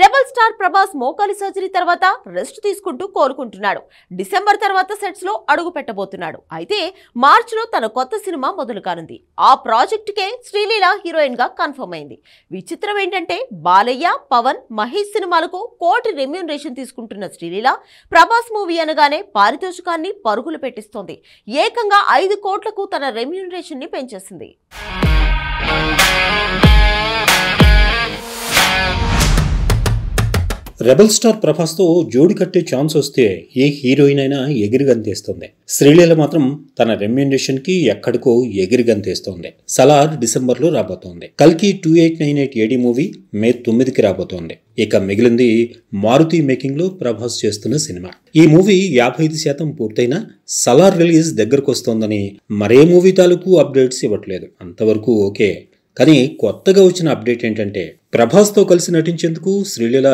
rebel star Prabhas మోకాలి surgery తర్వాత rest తీసుకుంటూ కోలుకుంటున్నాడు డిసెంబర్ తర్వాత సెట్స్ లో అడుగు పెట్టబోతున్నాడు అయితే మార్చ్ లో తన కొత్త సినిమా మొదలు కానుంది ఆ కే శ్రీలీల హీరోయిన్ గా కన్ఫర్మ్ అయింది విచిత్రం ఏంటంటే బాలయ్య పవన్ మహేష్ సినిమాలకు కోటి రెమ్యూనరేషన్ తీసుకుంటున్న శ్రీలీల ప్రభాస్ మూవీ అనగానే పారితోషికాన్ని పరుగులు పెట్టిస్తోంది ఏకంగా ఐదు కోట్లకు తన రెమ్యూనరేషన్ ని పెంచేసింది రెబల్ స్టార్ ప్రభాస్తో జోడి కట్టే ఛాన్స్ వస్తే ఏ హీరోయిన్ అయినా ఎగిరిగంతేస్తుంది శ్రీలీల మాత్రం తన రెమ్యుండేషన్ కి ఎక్కడికో ఎగిరిగంతేస్తోంది సలార్ డిసెంబర్లో రాబోతోంది కల్కి two eight nine eight AD movie May తొమ్మిదికి రాబోతోంది ఇక మిగిలింది మారుతి మేకింగ్లో ప్రభాస్ చేస్తున్న సినిమా ఈ మూవీ యాభై ఐదు శాతం పూర్తయిన సలార్ రిలీజ్ దగ్గరకు వస్తోందని మరే మూవీ తాలూకు అప్డేట్స్ ఇవ్వట్లేదు అంతవరకు ఓకే కానీ కొత్తగా వచ్చిన అప్డేట్ ఏంటంటే ప్రభాస్తో కలిసి నటించేందుకు శ్రీలీల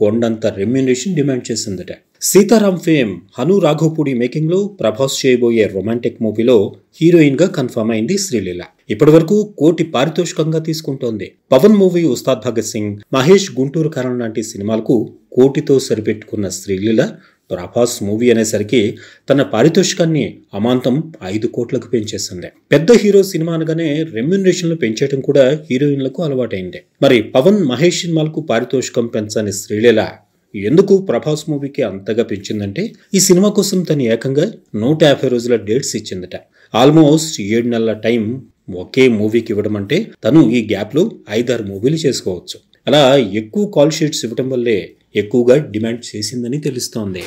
కొండంత రెమ్యునేషన్ డిమాండ్ చేసిందట సీతారాం ఫేమ్ హను రాఘోపూడి మేకింగ్లో ప్రభాస్ చేయబోయే రొమాంటిక్ మూవీలో హీరోయిన్ గా కన్ఫర్మ్ అయింది శ్రీలీల ఇప్పటి వరకు కోటి పారితోషికంగా తీసుకుంటోంది పవన్ మూవీ ఉస్తాద్ భగత్ సింగ్ మహేష్ గుంటూరు కరణ్ లాంటి సినిమాలకు కోటితో సరిపెట్టుకున్న శ్రీలీల ప్రభాస్ మూవీ అనేసరికి తన పారితోషికాన్ని అమాంతం ఐదు కోట్లకు పెంచేసింది పెద్ద హీరో సినిమా అనగానే రెమ్యునరేషన్లు పెంచేయడం కూడా హీరోయిన్లకు అలవాటైంది మరి పవన్ మహేష్ సినిమాలకు పారితోషికం పెంచని శ్రీలీల ఎందుకు ప్రభాస్ మూవీకి అంతగా పెంచిందంటే ఈ సినిమా కోసం తను ఏకంగా నూట యాభై రోజుల డేట్స్ ఇచ్చిందట ఆల్మోస్ట్ ఏడు నెలల టైం ఒకే మూవీకి ఇవ్వడం అంటే తను ఈ గ్యాప్లో ఐదారు మూవీలు చేసుకోవచ్చు అలా ఎక్కువ కాల్ షీట్స్ ఇవ్వడం వల్లే ఎక్కువగా డిమాండ్ చేసిందని తెలుస్తోంది